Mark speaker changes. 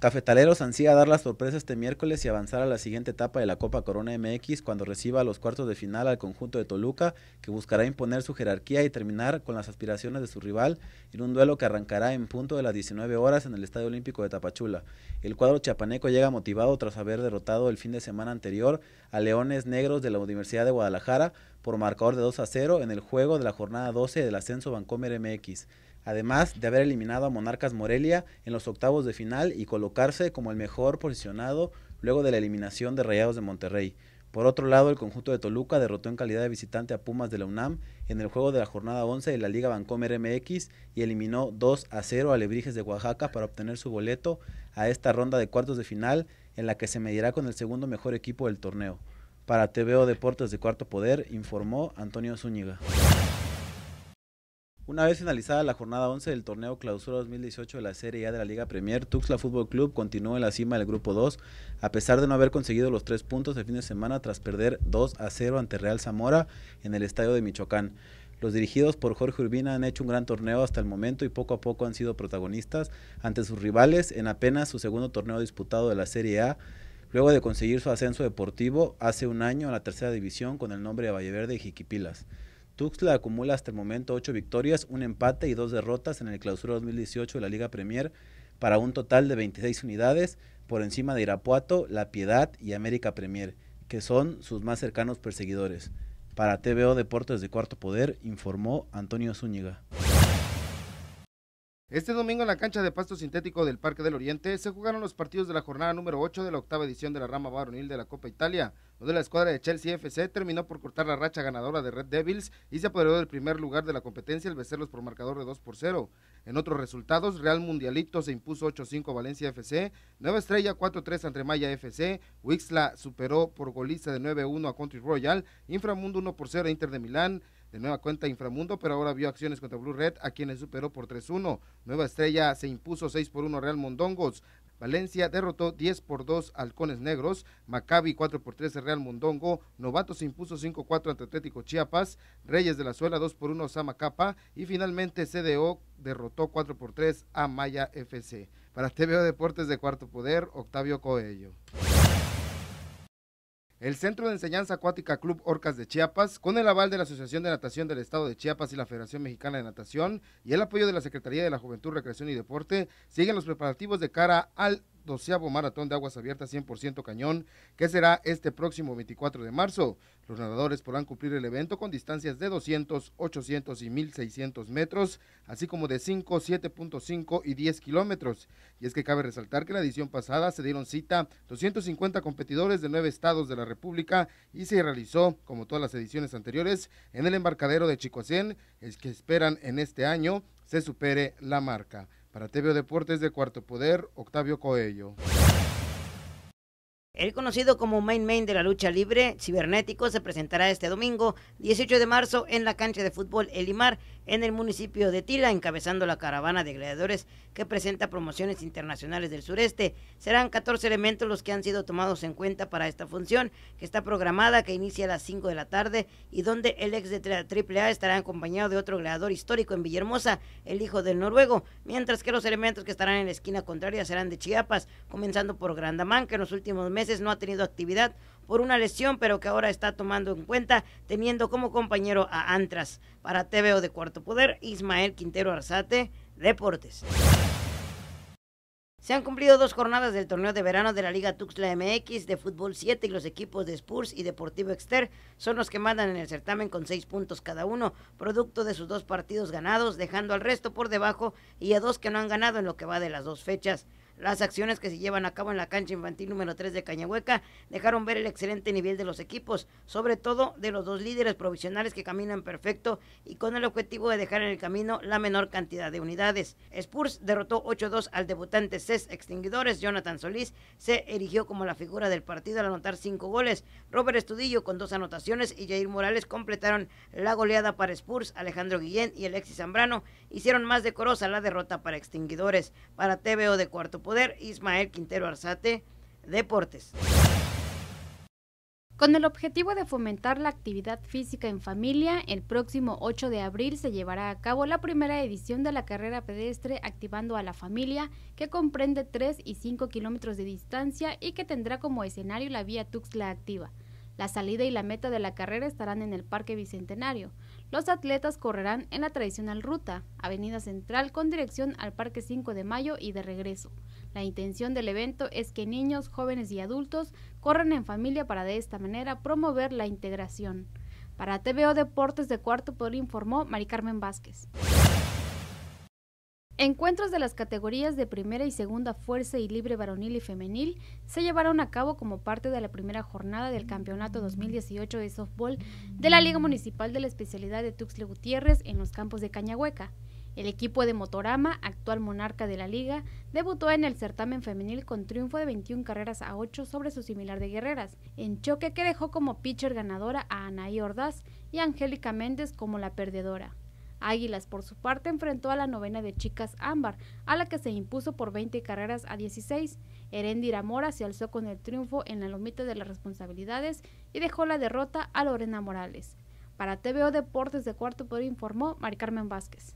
Speaker 1: Cafetaleros ansía dar la sorpresa este miércoles y avanzar a la siguiente etapa de la Copa Corona MX cuando reciba a los cuartos de final al conjunto de Toluca, que buscará imponer su jerarquía y terminar con las aspiraciones de su rival en un duelo que arrancará en punto de las 19 horas en el Estadio Olímpico de Tapachula. El cuadro chapaneco llega motivado tras haber derrotado el fin de semana anterior a Leones Negros de la Universidad de Guadalajara por marcador de 2 a 0 en el juego de la jornada 12 del ascenso Bancomer MX además de haber eliminado a Monarcas Morelia en los octavos de final y colocarse como el mejor posicionado luego de la eliminación de Rayados de Monterrey. Por otro lado, el conjunto de Toluca derrotó en calidad de visitante a Pumas de la UNAM en el juego de la jornada 11 de la Liga Bancomer MX y eliminó 2 a 0 a Lebrijes de Oaxaca para obtener su boleto a esta ronda de cuartos de final en la que se medirá con el segundo mejor equipo del torneo. Para TVO Deportes de Cuarto Poder informó Antonio Zúñiga. Una vez finalizada la jornada 11 del torneo clausura 2018 de la Serie A de la Liga Premier, Tuxla Fútbol Club continúa en la cima del Grupo 2, a pesar de no haber conseguido los tres puntos el fin de semana tras perder 2 a 0 ante Real Zamora en el Estadio de Michoacán. Los dirigidos por Jorge Urbina han hecho un gran torneo hasta el momento y poco a poco han sido protagonistas ante sus rivales en apenas su segundo torneo disputado de la Serie A luego de conseguir su ascenso deportivo hace un año a la tercera división con el nombre de Valleverde y Jiquipilas. Tuxtla acumula hasta el momento ocho victorias, un empate y dos derrotas en el clausura 2018 de la Liga Premier para un total de 26 unidades por encima de Irapuato, La Piedad y América Premier, que son sus más cercanos perseguidores. Para TVO Deportes de Cuarto Poder informó Antonio Zúñiga.
Speaker 2: Este domingo en la cancha de pasto sintético del Parque del Oriente se jugaron los partidos de la jornada número 8 de la octava edición de la rama varonil de la Copa Italia, donde la escuadra de Chelsea FC terminó por cortar la racha ganadora de Red Devils y se apoderó del primer lugar de la competencia al vencerlos por marcador de 2 por 0. En otros resultados, Real Mundialito se impuso 8-5 Valencia FC, Nueva Estrella 4-3 Maya FC, Wixla superó por golista de 9-1 a Country Royal, Inframundo 1 por a Inter de Milán, de nueva cuenta Inframundo, pero ahora vio acciones contra Blue Red, a quienes superó por 3-1. Nueva Estrella se impuso 6 1 Real Mondongos. Valencia derrotó 10 por 2 Halcones Negros, Maccabi 4 por 3 Real Mondongo, Novato se impuso 5-4 ante Atlético Chiapas, Reyes de la Suela 2 por 1 Samacapa y finalmente CDO derrotó 4 3 a Maya FC. Para TVO Deportes de Cuarto Poder, Octavio Coelho el Centro de Enseñanza Acuática Club Orcas de Chiapas, con el aval de la Asociación de Natación del Estado de Chiapas y la Federación Mexicana de Natación y el apoyo de la Secretaría de la Juventud, Recreación y Deporte, siguen los preparativos de cara al doceavo maratón de aguas abiertas 100% cañón, que será este próximo 24 de marzo. Los nadadores podrán cumplir el evento con distancias de 200, 800 y 1600 metros, así como de 5, 7.5 y 10 kilómetros. Y es que cabe resaltar que en la edición pasada se dieron cita 250 competidores de nueve estados de la República y se realizó, como todas las ediciones anteriores, en el embarcadero de Chicoacén, es que esperan en este año se supere la marca. Para TVO Deportes de Cuarto Poder, Octavio Coello.
Speaker 3: El conocido como Main Main de la lucha libre cibernético se presentará este domingo 18 de marzo en la cancha de fútbol Elimar en el municipio de Tila, encabezando la caravana de gladiadores que presenta promociones internacionales del sureste. Serán 14 elementos los que han sido tomados en cuenta para esta función, que está programada, que inicia a las 5 de la tarde y donde el ex de AAA estará acompañado de otro gladiador histórico en Villahermosa, el hijo del noruego, mientras que los elementos que estarán en la esquina contraria serán de Chiapas, comenzando por Grandamán, que en los últimos meses no ha tenido actividad por una lesión, pero que ahora está tomando en cuenta, teniendo como compañero a Antras. Para TVO de Cuarto Poder, Ismael Quintero Arzate, Deportes. Se han cumplido dos jornadas del torneo de verano de la Liga Tuxtla MX de fútbol 7 y los equipos de Spurs y Deportivo Exter son los que mandan en el certamen con seis puntos cada uno, producto de sus dos partidos ganados, dejando al resto por debajo y a dos que no han ganado en lo que va de las dos fechas. Las acciones que se llevan a cabo en la cancha infantil número 3 de Cañahueca dejaron ver el excelente nivel de los equipos, sobre todo de los dos líderes provisionales que caminan perfecto y con el objetivo de dejar en el camino la menor cantidad de unidades. Spurs derrotó 8-2 al debutante CES Extinguidores. Jonathan Solís se erigió como la figura del partido al anotar cinco goles. Robert Estudillo con dos anotaciones y Jair Morales completaron la goleada para Spurs. Alejandro Guillén y Alexis Zambrano hicieron más decorosa la derrota para Extinguidores. Para TVO de cuarto Poder, Ismael Quintero Arzate, Deportes.
Speaker 4: Con el objetivo de fomentar la actividad física en familia, el próximo 8 de abril se llevará a cabo la primera edición de la carrera pedestre Activando a la Familia, que comprende 3 y 5 kilómetros de distancia y que tendrá como escenario la vía Tuxtla Activa. La salida y la meta de la carrera estarán en el Parque Bicentenario. Los atletas correrán en la tradicional ruta, Avenida Central, con dirección al Parque 5 de Mayo y de regreso. La intención del evento es que niños, jóvenes y adultos corran en familia para de esta manera promover la integración. Para TVO Deportes de Cuarto Poder informó Mari Carmen Vázquez. Encuentros de las categorías de primera y segunda fuerza y libre varonil y femenil se llevaron a cabo como parte de la primera jornada del Campeonato 2018 de Softball de la Liga Municipal de la especialidad de Tuxle Gutiérrez en los campos de Cañahueca. El equipo de Motorama, actual monarca de la liga, debutó en el certamen femenil con triunfo de 21 carreras a 8 sobre su similar de Guerreras, en choque que dejó como pitcher ganadora a Anaí Ordaz y Angélica Méndez como la perdedora. Águilas, por su parte, enfrentó a la novena de Chicas Ámbar, a la que se impuso por 20 carreras a 16. Herendira Mora se alzó con el triunfo en la lomita de las responsabilidades y dejó la derrota a Lorena Morales. Para TVO Deportes de Cuarto Poder informó Mari Carmen Vázquez.